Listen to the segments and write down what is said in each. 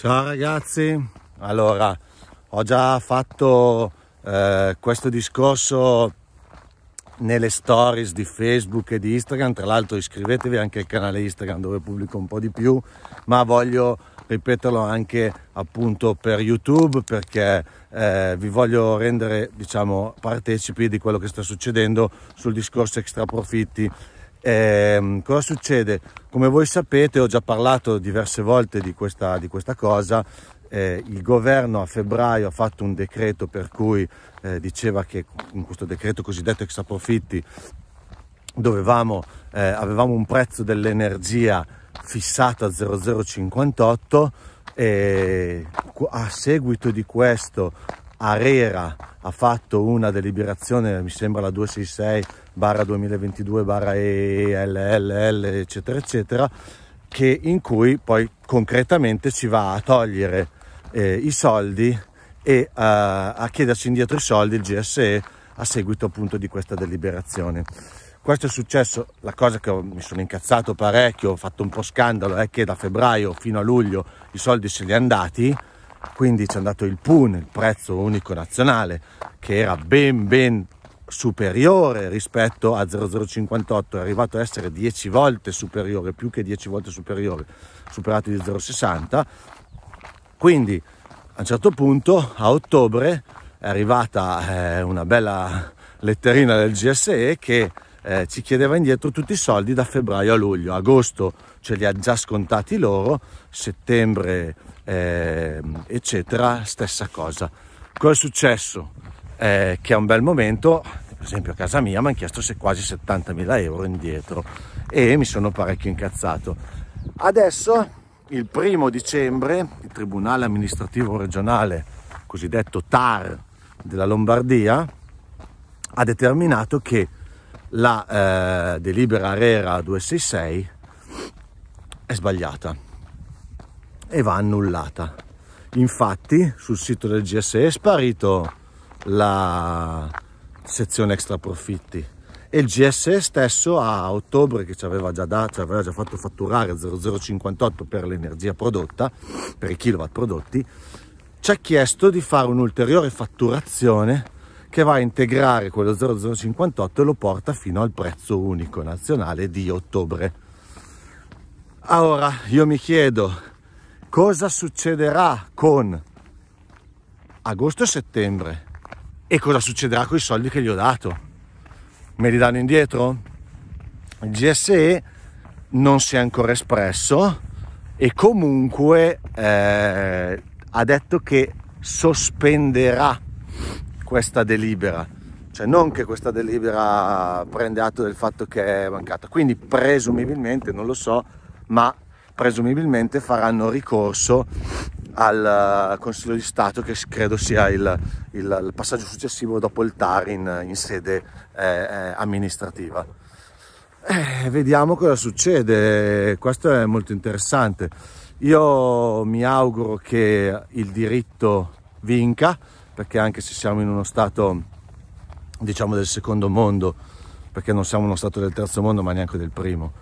Ciao ragazzi, allora ho già fatto eh, questo discorso nelle stories di Facebook e di Instagram, tra l'altro iscrivetevi anche al canale Instagram dove pubblico un po' di più, ma voglio ripeterlo anche appunto per YouTube perché eh, vi voglio rendere diciamo partecipi di quello che sta succedendo sul discorso extra profitti eh, cosa succede? Come voi sapete, ho già parlato diverse volte di questa, di questa cosa. Eh, il governo a febbraio ha fatto un decreto per cui eh, diceva che in questo decreto cosiddetto extraprofitti dovevamo, eh, avevamo un prezzo dell'energia fissato a 0,058 e a seguito di questo ARERA ha fatto una deliberazione, mi sembra la 266 2022 ELLL eccetera eccetera, che, in cui poi concretamente si va a togliere eh, i soldi e a, eh, a chiedersi indietro i soldi il GSE a seguito appunto di questa deliberazione. Questo è successo, la cosa che mi sono incazzato parecchio, ho fatto un po' scandalo, è che da febbraio fino a luglio i soldi se li è andati, quindi ci è andato il PUN, il prezzo unico nazionale, che era ben ben superiore rispetto a 0058, è arrivato a essere 10 volte superiore, più che 10 volte superiore, superato di 060. Quindi a un certo punto a ottobre è arrivata eh, una bella letterina del GSE che eh, ci chiedeva indietro tutti i soldi da febbraio a luglio, agosto ce li ha già scontati loro, settembre eh, eccetera, stessa cosa. Cosa è successo? Eh, che a un bel momento, per esempio a casa mia, mi hanno chiesto se quasi 70.000 euro indietro e mi sono parecchio incazzato. Adesso, il primo dicembre, il Tribunale Amministrativo Regionale, cosiddetto TAR della Lombardia, ha determinato che la eh, delibera ARERA 266 è sbagliata e va annullata. Infatti sul sito del GSE è sparito la sezione extra profitti e il GSE stesso a ottobre che ci aveva già, da, ci aveva già fatto fatturare 0,058 per l'energia prodotta, per i kilowatt prodotti, ci ha chiesto di fare un'ulteriore fatturazione che va a integrare quello 0058 e lo porta fino al prezzo unico nazionale di ottobre. Ora io mi chiedo cosa succederà con agosto e settembre e cosa succederà con i soldi che gli ho dato. Me li danno indietro? Il GSE non si è ancora espresso e comunque eh, ha detto che sospenderà questa delibera. Cioè non che questa delibera prende atto del fatto che è mancata. Quindi presumibilmente, non lo so, ma presumibilmente faranno ricorso eh, al Consiglio di Stato che credo sia il, il, il passaggio successivo dopo il TAR in, in sede eh, eh, amministrativa. Eh, vediamo cosa succede, questo è molto interessante. Io mi auguro che il diritto vinca, perché anche se siamo in uno stato diciamo del secondo mondo, perché non siamo uno stato del terzo mondo ma neanche del primo,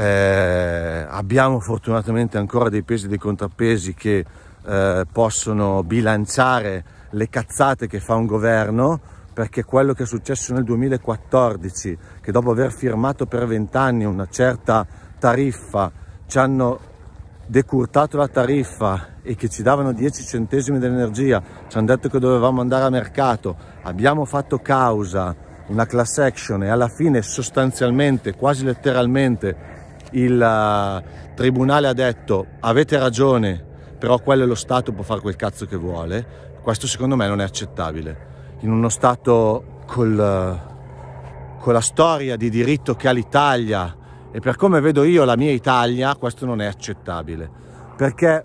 eh, abbiamo fortunatamente ancora dei pesi e dei contrappesi che eh, possono bilanciare le cazzate che fa un governo perché quello che è successo nel 2014 che dopo aver firmato per vent'anni una certa tariffa ci hanno decurtato la tariffa e che ci davano 10 centesimi dell'energia ci hanno detto che dovevamo andare a mercato abbiamo fatto causa una class action e alla fine sostanzialmente quasi letteralmente il eh, tribunale ha detto avete ragione, però quello è lo Stato, può fare quel cazzo che vuole, questo secondo me non è accettabile. In uno Stato col, eh, con la storia di diritto che ha l'Italia e per come vedo io la mia Italia, questo non è accettabile. Perché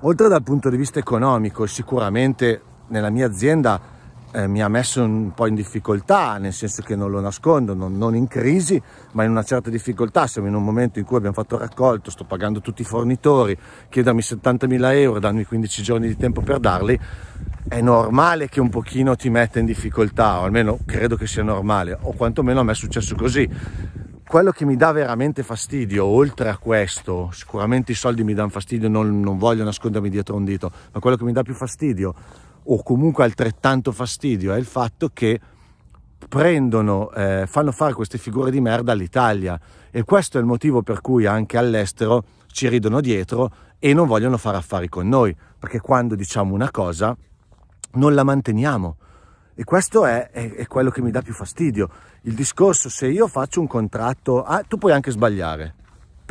oltre dal punto di vista economico, sicuramente nella mia azienda eh, mi ha messo un po' in difficoltà, nel senso che non lo nascondo, non, non, in crisi, ma in una certa difficoltà. Siamo in un momento in cui abbiamo fatto raccolto, sto pagando tutti i fornitori, chiedermi 70.000 euro, danno 15 giorni di tempo per darli. È normale che un pochino ti metta in difficoltà, o almeno credo che sia normale, o quantomeno a me è successo così. Quello che mi dà veramente fastidio, oltre a questo, sicuramente i soldi mi danno fastidio, non, non voglio nascondermi dietro un dito, ma quello che mi dà più fastidio o comunque altrettanto fastidio è il fatto che prendono, eh, fanno fare queste figure di merda all'Italia e questo è il motivo per cui anche all'estero ci ridono dietro e non vogliono fare affari con noi, perché quando diciamo una cosa non la manteniamo. E questo è, è, è quello che mi dà più fastidio. Il discorso, se io faccio un contratto, ah, tu puoi anche sbagliare,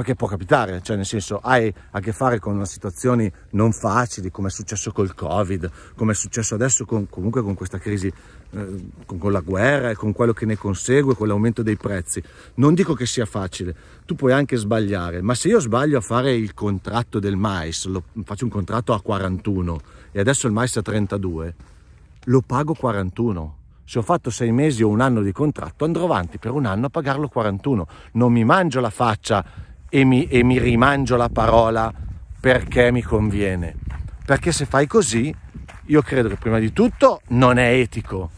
perché può capitare, cioè nel senso hai a che fare con situazioni non facili come è successo col Covid, come è successo adesso con, comunque con questa crisi, eh, con, con, la guerra e con quello che ne consegue, con l'aumento dei prezzi. Non dico che sia facile, tu puoi anche sbagliare, ma se io sbaglio a fare il contratto del mais, lo, faccio un contratto a 41 e adesso il mais a 32, lo pago 41 se ho fatto sei mesi o un anno di contratto andrò avanti per un anno a pagarlo 41 non mi mangio la faccia e mi, e mi rimangio la parola perché mi conviene. Perché se fai così, io credo che prima di tutto non è etico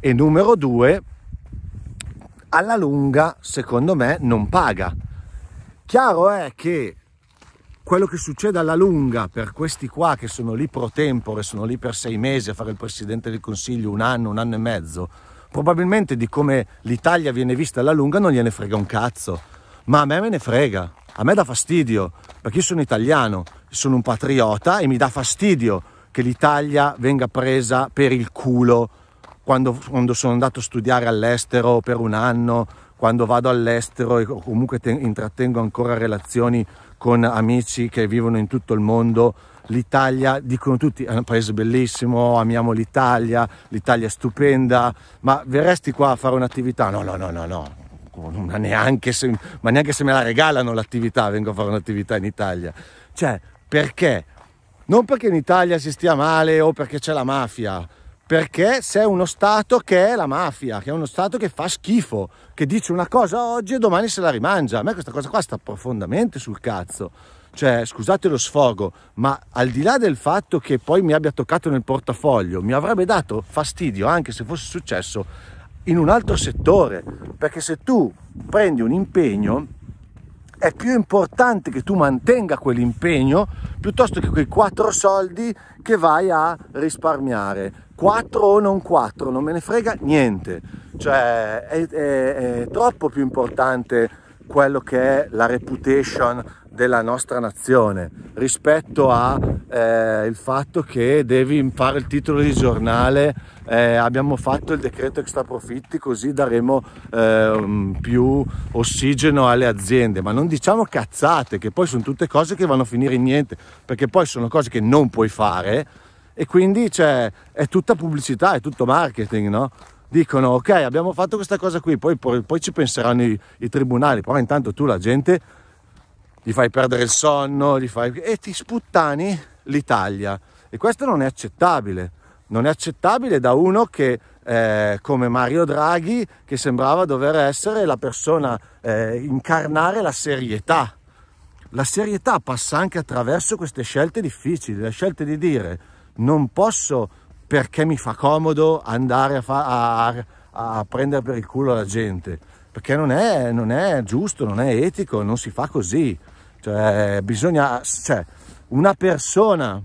e numero due, alla lunga, secondo me, non paga. Chiaro è che quello che succede alla lunga per questi qua che sono lì pro tempore, sono lì per sei mesi a fare il presidente del consiglio un anno, un anno e mezzo, probabilmente di come l'Italia viene vista alla lunga non gliene frega un cazzo ma a me me ne frega, a me dà fastidio, perché io sono italiano, sono un patriota e mi dà fastidio che l'Italia venga presa per il culo quando, quando sono andato a studiare all'estero per un anno, quando vado all'estero e comunque te, intrattengo ancora relazioni con amici che vivono in tutto il mondo. L'Italia, dicono tutti, è un paese bellissimo, amiamo l'Italia, l'Italia è stupenda, ma verresti qua a fare un'attività? No, no, no, no, no, ma neanche, se, ma neanche se me la regalano l'attività, vengo a fare un'attività in Italia. Cioè, perché? Non perché in Italia si stia male o perché c'è la mafia, perché c'è uno Stato che è la mafia, che è uno Stato che fa schifo, che dice una cosa oggi e domani se la rimangia. A me questa cosa qua sta profondamente sul cazzo. Cioè, scusate lo sfogo, ma al di là del fatto che poi mi abbia toccato nel portafoglio, mi avrebbe dato fastidio anche se fosse successo in un altro settore, perché se tu prendi un impegno è più importante che tu mantenga quell'impegno piuttosto che quei quattro soldi che vai a risparmiare. Quattro o non quattro, non me ne frega niente. Cioè è, è, è troppo più importante quello che è la reputation, della nostra nazione rispetto al eh, fatto che devi fare il titolo di giornale eh, abbiamo fatto il decreto extra profitti così daremo eh, più ossigeno alle aziende ma non diciamo cazzate che poi sono tutte cose che vanno a finire in niente perché poi sono cose che non puoi fare e quindi cioè, è tutta pubblicità è tutto marketing no? dicono ok abbiamo fatto questa cosa qui poi, poi, ci penseranno i, i tribunali però intanto tu la gente gli fai perdere il sonno, gli fai... e ti sputtani l'Italia. E questo non è accettabile. Non è accettabile da uno che, eh, come Mario Draghi, che sembrava dover essere la persona, eh, incarnare la serietà. La serietà passa anche attraverso queste scelte difficili, le scelte di dire non posso perché mi fa comodo andare a, fa- a, a prendere per il culo la gente, perché non è, non è giusto, non è etico, non si fa così. Cioè, bisogna, cioè, una persona,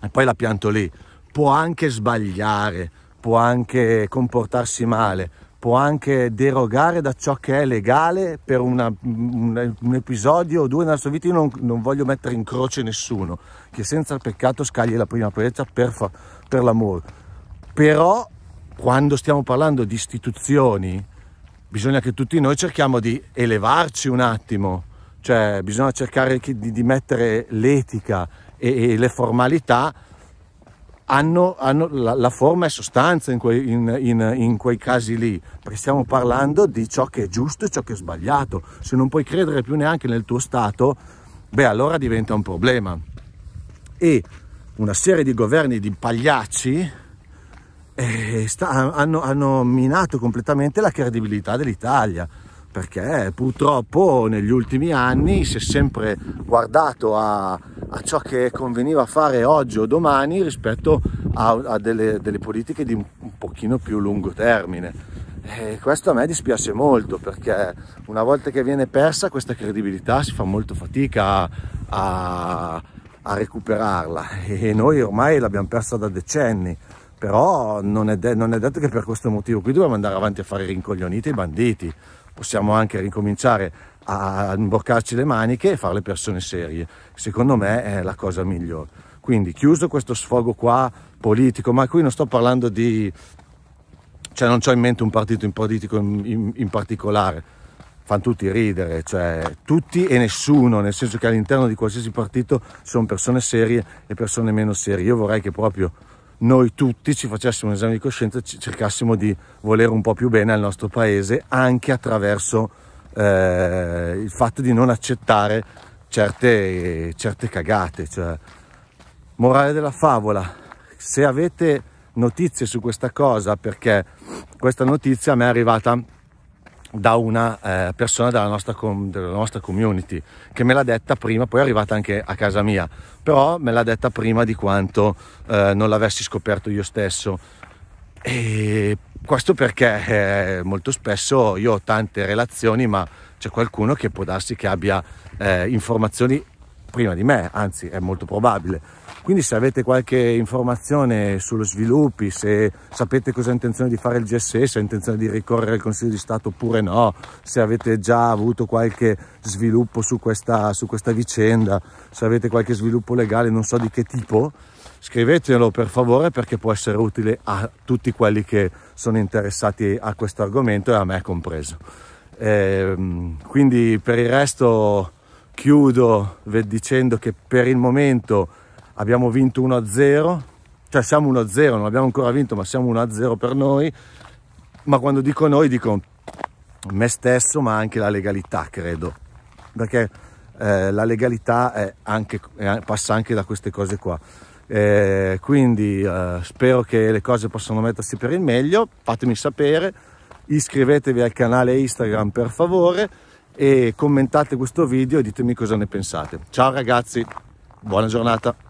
e poi la pianto lì, può anche sbagliare, può anche comportarsi male, può anche derogare da ciò che è legale per una, un, un, episodio o due nella sua vita. Io non, non, voglio mettere in croce nessuno che senza il peccato scagli la prima pietra per, per l'amore. Però quando stiamo parlando di istituzioni, bisogna che tutti noi cerchiamo di elevarci un attimo cioè bisogna cercare di, di mettere l'etica e, e, le formalità hanno, hanno la, la, forma e sostanza in quei, in, in, in quei, casi lì, perché stiamo parlando di ciò che è giusto e ciò che è sbagliato. Se non puoi credere più neanche nel tuo Stato, beh allora diventa un problema. E una serie di governi di pagliacci eh, sta, hanno, hanno minato completamente la credibilità dell'Italia perché purtroppo negli ultimi anni si è sempre guardato a, a ciò che conveniva fare oggi o domani rispetto a, a delle, delle, politiche di un, un pochino più lungo termine. E questo a me dispiace molto perché una volta che viene persa questa credibilità si fa molto fatica a, a recuperarla e noi ormai l'abbiamo persa da decenni però non è, non è detto che per questo motivo qui dobbiamo andare avanti a fare rincoglioniti i banditi possiamo anche ricominciare a imboccarci le maniche e fare le persone serie. Secondo me è la cosa migliore. Quindi chiuso questo sfogo qua politico, ma qui non sto parlando di... cioè non ho in mente un partito in politico in, in, in particolare, fanno tutti ridere, cioè tutti e nessuno, nel senso che all'interno di qualsiasi partito sono persone serie e persone meno serie. Io vorrei che proprio noi tutti ci facessimo un esame di coscienza e cercassimo di volere un po' più bene al nostro paese anche attraverso eh, il fatto di non accettare certe, certe cagate. Cioè, morale della favola, se avete notizie su questa cosa, perché questa notizia a me è arrivata da una eh, persona della nostra, com- della nostra, community che me l'ha detta prima, poi è arrivata anche a casa mia, però me l'ha detta prima di quanto eh, non l'avessi scoperto io stesso. E questo perché eh, molto spesso io ho tante relazioni, ma c'è qualcuno che può darsi che abbia eh, informazioni prima di me, anzi è molto probabile. Quindi se avete qualche informazione sullo sviluppi, se sapete cosa ha intenzione di fare il GSE, se ha intenzione di ricorrere al Consiglio di Stato oppure no, se avete già avuto qualche sviluppo su questa, su questa vicenda, se avete qualche sviluppo legale, non so di che tipo, scrivetelo per favore perché può essere utile a tutti quelli che sono interessati a questo argomento e a me compreso. Ehm, quindi per il resto chiudo dicendo che per il momento abbiamo vinto 1-0, cioè siamo 1-0, non abbiamo ancora vinto ma siamo 1-0 per noi, ma quando dico noi dico me stesso ma anche la legalità credo, perché eh, la legalità anche, passa anche da queste cose qua. Eh, quindi eh, spero che le cose possano mettersi per il meglio, fatemi sapere, iscrivetevi al canale Instagram per favore e commentate questo video e ditemi cosa ne pensate. Ciao ragazzi, buona giornata.